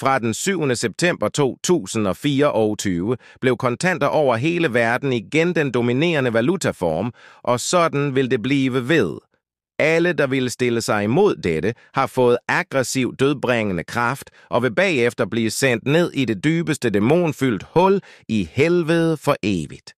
Fra den 7. september 2024 blev kontanter over hele verden igen den dominerende valutaform, og sådan vil det blive ved. Alle, der ville stille sig imod dette, har fået aggressiv dødbringende kraft og vil bagefter blive sendt ned i det dybeste dæmonfyldt hul i helvede for evigt.